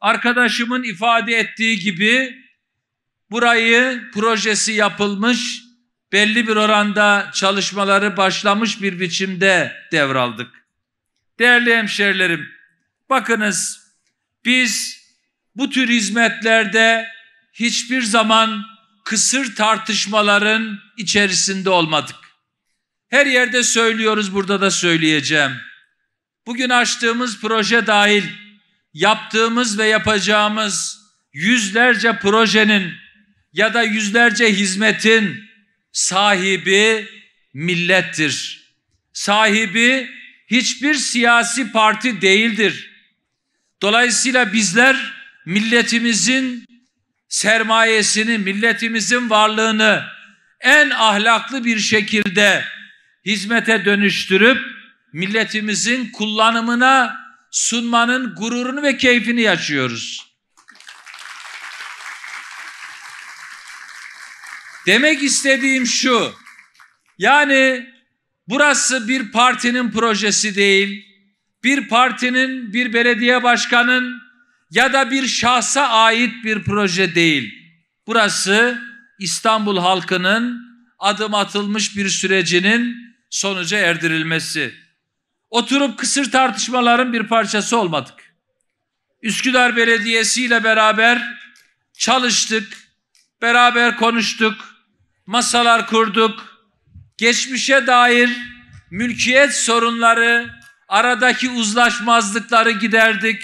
arkadaşımın ifade ettiği gibi burayı projesi yapılmış, belli bir oranda çalışmaları başlamış bir biçimde devraldık. Değerli hemşerilerim, bakınız biz bu tür hizmetlerde hiçbir zaman kısır tartışmaların içerisinde olmadık. Her yerde söylüyoruz, burada da söyleyeceğim. Bugün açtığımız proje dahil yaptığımız ve yapacağımız yüzlerce projenin ya da yüzlerce hizmetin sahibi millettir. Sahibi hiçbir siyasi parti değildir. Dolayısıyla bizler milletimizin sermayesini, milletimizin varlığını en ahlaklı bir şekilde hizmete dönüştürüp milletimizin kullanımına sunmanın gururunu ve keyfini yaşıyoruz. Demek istediğim şu. Yani burası bir partinin projesi değil. Bir partinin, bir belediye başkanın ya da bir şahsa ait bir proje değil. Burası İstanbul halkının adım atılmış bir sürecinin sonuca erdirilmesi. Oturup kısır tartışmaların bir parçası olmadık. Üsküdar Belediyesi ile beraber çalıştık, beraber konuştuk, masalar kurduk. Geçmişe dair mülkiyet sorunları, aradaki uzlaşmazlıkları giderdik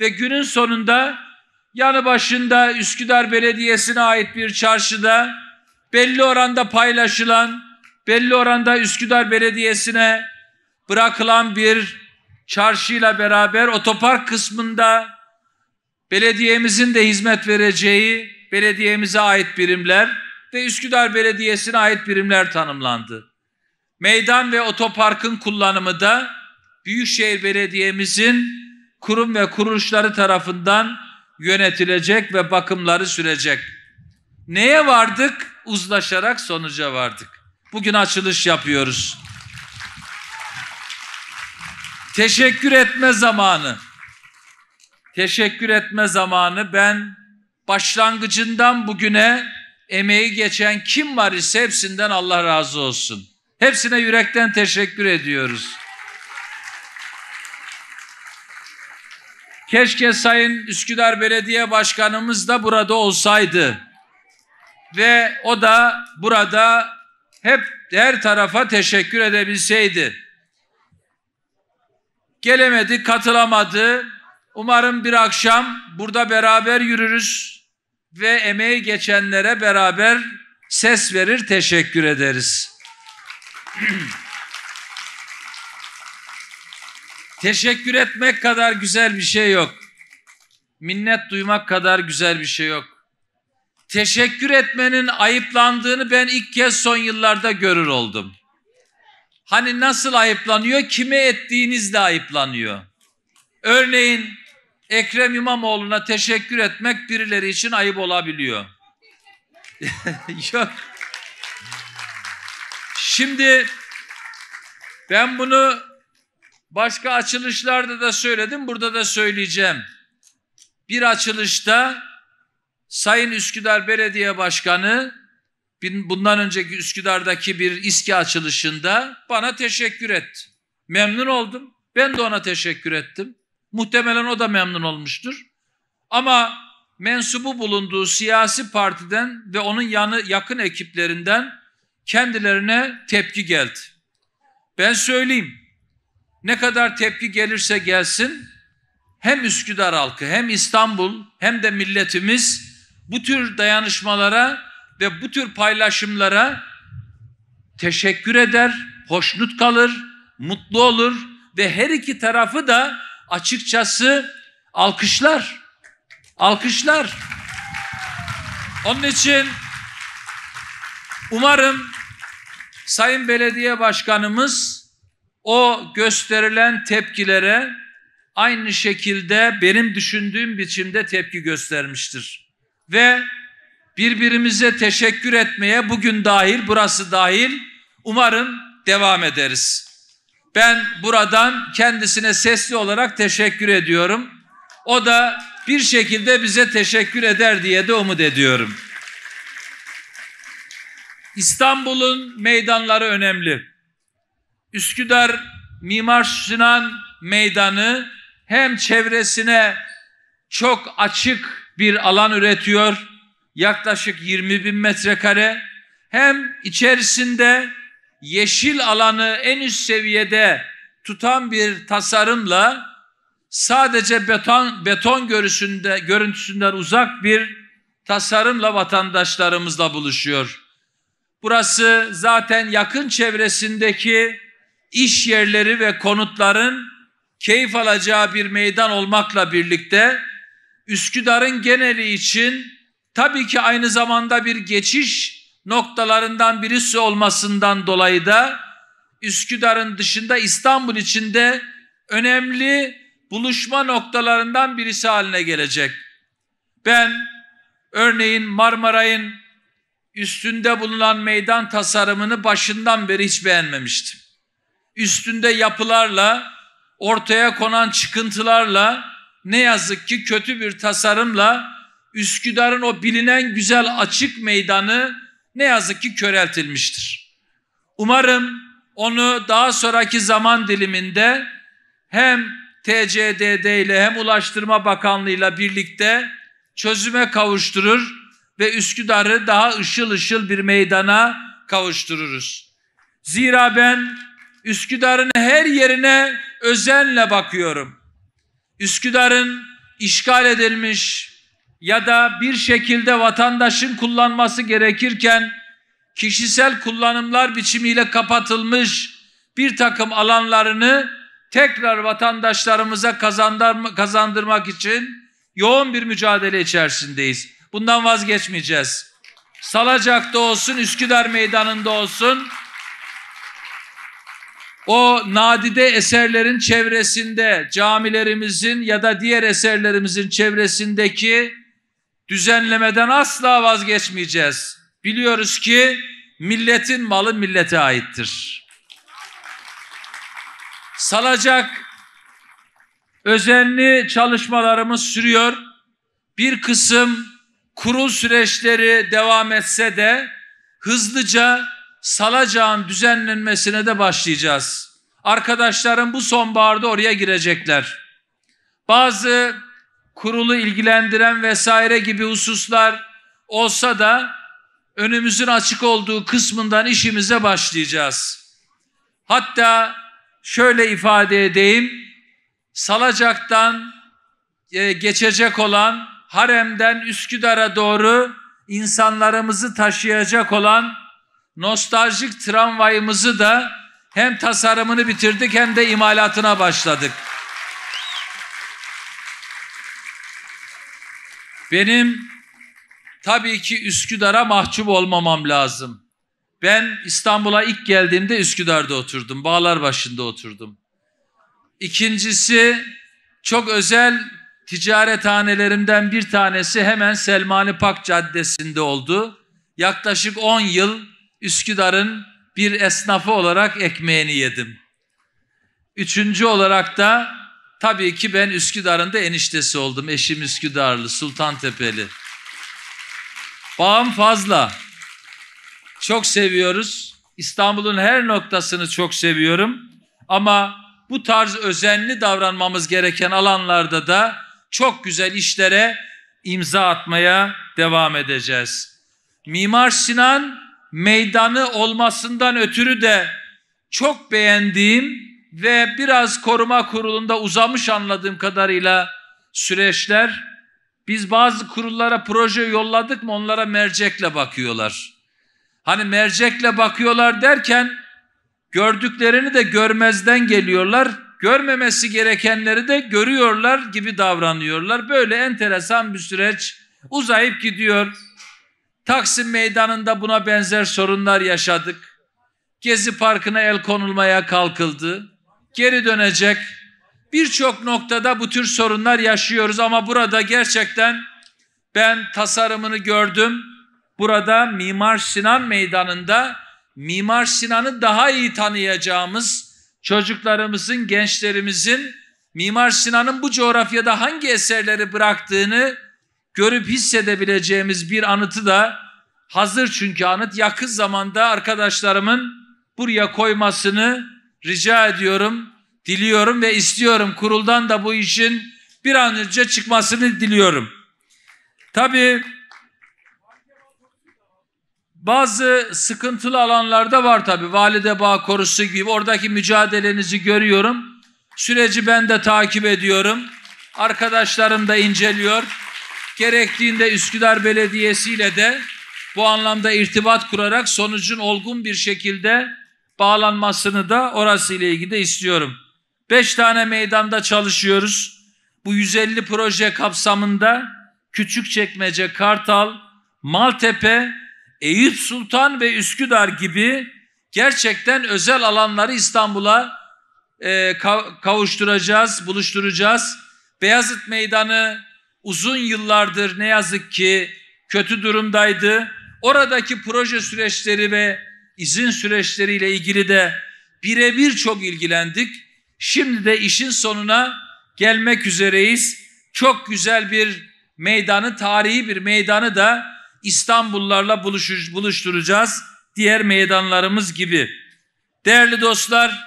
ve günün sonunda yanı başında Üsküdar Belediyesi'ne ait bir çarşıda belli oranda paylaşılan, belli oranda Üsküdar Belediyesi'ne bırakılan bir çarşıyla beraber otopark kısmında belediyemizin de hizmet vereceği belediyemize ait birimler ve Üsküdar Belediyesi'ne ait birimler tanımlandı. Meydan ve otoparkın kullanımı da Büyükşehir Belediye'mizin kurum ve kuruluşları tarafından yönetilecek ve bakımları sürecek. Neye vardık? Uzlaşarak sonuca vardık. Bugün açılış yapıyoruz. Teşekkür etme zamanı. Teşekkür etme zamanı ben başlangıcından bugüne emeği geçen kim var ise hepsinden Allah razı olsun. Hepsine yürekten teşekkür ediyoruz. Keşke Sayın Üsküdar Belediye Başkanımız da burada olsaydı. Ve o da burada hep her tarafa teşekkür edebilseydi. Gelemedi, katılamadı. Umarım bir akşam burada beraber yürürüz ve emeği geçenlere beraber ses verir, teşekkür ederiz. teşekkür etmek kadar güzel bir şey yok. Minnet duymak kadar güzel bir şey yok. Teşekkür etmenin ayıplandığını ben ilk kez son yıllarda görür oldum. Hani nasıl ayıplanıyor? Kime ettiğinizle ayıplanıyor. Örneğin Ekrem İmamoğlu'na teşekkür etmek birileri için ayıp olabiliyor. Yok. Şimdi ben bunu başka açılışlarda da söyledim, burada da söyleyeceğim. Bir açılışta Sayın Üsküdar Belediye Başkanı bundan önceki Üsküdar'daki bir iski açılışında bana teşekkür etti. Memnun oldum. Ben de ona teşekkür ettim. Muhtemelen o da memnun olmuştur. Ama mensubu bulunduğu siyasi partiden ve onun yanı yakın ekiplerinden kendilerine tepki geldi. Ben söyleyeyim. Ne kadar tepki gelirse gelsin hem Üsküdar halkı hem İstanbul hem de milletimiz bu tür dayanışmalara ve bu tür paylaşımlara teşekkür eder, hoşnut kalır, mutlu olur ve her iki tarafı da açıkçası alkışlar. Alkışlar. Onun için umarım Sayın Belediye Başkanımız o gösterilen tepkilere aynı şekilde benim düşündüğüm biçimde tepki göstermiştir. Ve birbirimize teşekkür etmeye bugün dahil, burası dahil umarım devam ederiz. Ben buradan kendisine sesli olarak teşekkür ediyorum. O da bir şekilde bize teşekkür eder diye de umut ediyorum. İstanbul'un meydanları önemli. Üsküdar Mimar Sinan Meydanı hem çevresine çok açık bir alan üretiyor yaklaşık 20 bin metrekare hem içerisinde yeşil alanı en üst seviyede tutan bir tasarımla sadece beton beton görüsünde görüntüsünden uzak bir tasarımla vatandaşlarımızla buluşuyor. Burası zaten yakın çevresindeki iş yerleri ve konutların keyif alacağı bir meydan olmakla birlikte Üsküdar'ın geneli için tabii ki aynı zamanda bir geçiş noktalarından birisi olmasından dolayı da Üsküdar'ın dışında İstanbul içinde önemli buluşma noktalarından birisi haline gelecek. Ben örneğin Marmaray'ın üstünde bulunan meydan tasarımını başından beri hiç beğenmemiştim. Üstünde yapılarla, ortaya konan çıkıntılarla ne yazık ki kötü bir tasarımla Üsküdar'ın o bilinen güzel açık meydanı ne yazık ki köreltilmiştir. Umarım onu daha sonraki zaman diliminde hem TCDD ile hem Ulaştırma Bakanlığı ile birlikte çözüme kavuşturur ve Üsküdar'ı daha ışıl ışıl bir meydana kavuştururuz. Zira ben Üsküdar'ın her yerine özenle bakıyorum. Üsküdar'ın işgal edilmiş, ya da bir şekilde vatandaşın kullanması gerekirken kişisel kullanımlar biçimiyle kapatılmış bir takım alanlarını tekrar vatandaşlarımıza kazandırmak için yoğun bir mücadele içerisindeyiz. Bundan vazgeçmeyeceğiz. Salacak'ta olsun, Üsküdar Meydanı'nda olsun, o nadide eserlerin çevresinde, camilerimizin ya da diğer eserlerimizin çevresindeki düzenlemeden asla vazgeçmeyeceğiz. Biliyoruz ki milletin malı millete aittir. Salacak özenli çalışmalarımız sürüyor. Bir kısım kurul süreçleri devam etse de hızlıca salacağın düzenlenmesine de başlayacağız. Arkadaşlarım bu sonbaharda oraya girecekler. Bazı kurulu ilgilendiren vesaire gibi hususlar olsa da önümüzün açık olduğu kısmından işimize başlayacağız. Hatta şöyle ifade edeyim. Salacak'tan e, geçecek olan haremden Üsküdar'a doğru insanlarımızı taşıyacak olan nostaljik tramvayımızı da hem tasarımını bitirdik hem de imalatına başladık. Benim tabii ki Üsküdar'a mahcup olmamam lazım. Ben İstanbul'a ilk geldiğimde Üsküdar'da oturdum. Bağlar başında oturdum. İkincisi çok özel ticarethanelerimden bir tanesi hemen Selmani Pak Caddesi'nde oldu. Yaklaşık 10 yıl Üsküdar'ın bir esnafı olarak ekmeğini yedim. Üçüncü olarak da tabii ki ben Üsküdar'ın da eniştesi oldum. Eşim Üsküdarlı, Sultantepe'li. Bağım fazla. Çok seviyoruz. İstanbul'un her noktasını çok seviyorum. Ama bu tarz özenli davranmamız gereken alanlarda da çok güzel işlere imza atmaya devam edeceğiz. Mimar Sinan meydanı olmasından ötürü de çok beğendiğim ve biraz koruma kurulunda uzamış anladığım kadarıyla süreçler. Biz bazı kurullara proje yolladık mı onlara mercekle bakıyorlar. Hani mercekle bakıyorlar derken gördüklerini de görmezden geliyorlar. Görmemesi gerekenleri de görüyorlar gibi davranıyorlar. Böyle enteresan bir süreç uzayıp gidiyor. Taksim Meydanı'nda buna benzer sorunlar yaşadık. Gezi Parkı'na el konulmaya kalkıldı geri dönecek. Birçok noktada bu tür sorunlar yaşıyoruz ama burada gerçekten ben tasarımını gördüm. Burada Mimar Sinan Meydanı'nda Mimar Sinan'ı daha iyi tanıyacağımız çocuklarımızın, gençlerimizin Mimar Sinan'ın bu coğrafyada hangi eserleri bıraktığını görüp hissedebileceğimiz bir anıtı da hazır çünkü anıt yakın zamanda arkadaşlarımın buraya koymasını rica ediyorum, diliyorum ve istiyorum. Kuruldan da bu işin bir an önce çıkmasını diliyorum. Tabii bazı sıkıntılı alanlarda var tabi. Valide Bağ Korusu gibi oradaki mücadelenizi görüyorum. Süreci ben de takip ediyorum. Arkadaşlarım da inceliyor. Gerektiğinde Üsküdar Belediyesi ile de bu anlamda irtibat kurarak sonucun olgun bir şekilde bağlanmasını da orası ile ilgili de istiyorum. Beş tane meydanda çalışıyoruz. Bu 150 proje kapsamında Küçükçekmece, Kartal, Maltepe, Eyüp Sultan ve Üsküdar gibi gerçekten özel alanları İstanbul'a e, kavuşturacağız, buluşturacağız. Beyazıt Meydanı uzun yıllardır ne yazık ki kötü durumdaydı. Oradaki proje süreçleri ve izin süreçleriyle ilgili de birebir çok ilgilendik. Şimdi de işin sonuna gelmek üzereyiz. Çok güzel bir meydanı, tarihi bir meydanı da İstanbullarla buluşur, buluşturacağız. Diğer meydanlarımız gibi. Değerli dostlar,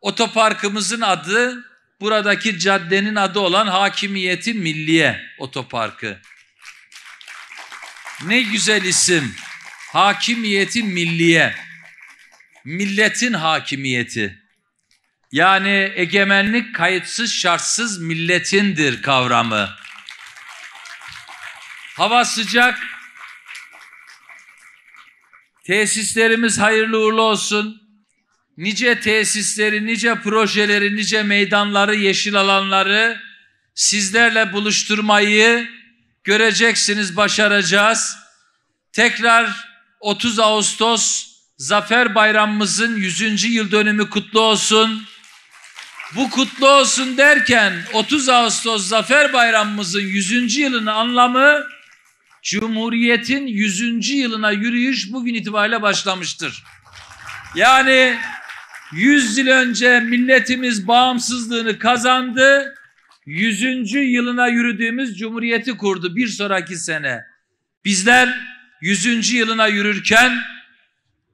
otoparkımızın adı buradaki caddenin adı olan Hakimiyeti Milliye Otoparkı. Ne güzel isim hakimiyeti milliye. Milletin hakimiyeti. Yani egemenlik kayıtsız şartsız milletindir kavramı. Hava sıcak. Tesislerimiz hayırlı uğurlu olsun. Nice tesisleri, nice projeleri, nice meydanları, yeşil alanları sizlerle buluşturmayı göreceksiniz, başaracağız. Tekrar 30 Ağustos Zafer Bayramımızın 100. yıl dönümü kutlu olsun. Bu kutlu olsun derken 30 Ağustos Zafer Bayramımızın 100. yılının anlamı Cumhuriyet'in 100. yılına yürüyüş bugün itibariyle başlamıştır. Yani 100 yıl önce milletimiz bağımsızlığını kazandı. 100. yılına yürüdüğümüz cumhuriyeti kurdu bir sonraki sene. Bizler 100. yılına yürürken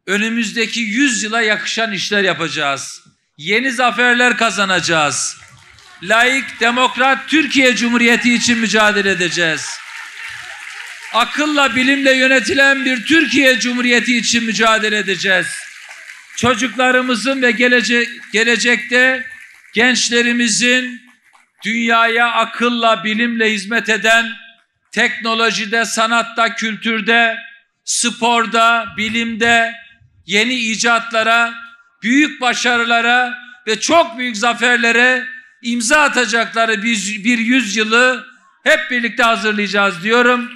önümüzdeki 100 yıla yakışan işler yapacağız. Yeni zaferler kazanacağız. Laik, demokrat Türkiye Cumhuriyeti için mücadele edeceğiz. Akılla, bilimle yönetilen bir Türkiye Cumhuriyeti için mücadele edeceğiz. Çocuklarımızın ve gelece gelecekte gençlerimizin dünyaya akılla, bilimle hizmet eden teknolojide, sanatta, kültürde, sporda, bilimde yeni icatlara, büyük başarılara ve çok büyük zaferlere imza atacakları bir, bir yüzyılı hep birlikte hazırlayacağız diyorum.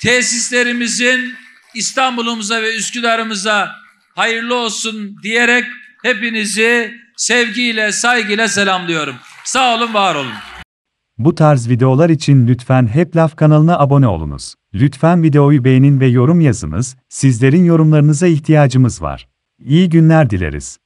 Tesislerimizin İstanbul'umuza ve Üsküdar'ımıza hayırlı olsun diyerek hepinizi sevgiyle, saygıyla selamlıyorum. Sağ olun, var olun. Bu tarz videolar için lütfen Hep Laf kanalına abone olunuz. Lütfen videoyu beğenin ve yorum yazınız, sizlerin yorumlarınıza ihtiyacımız var. İyi günler dileriz.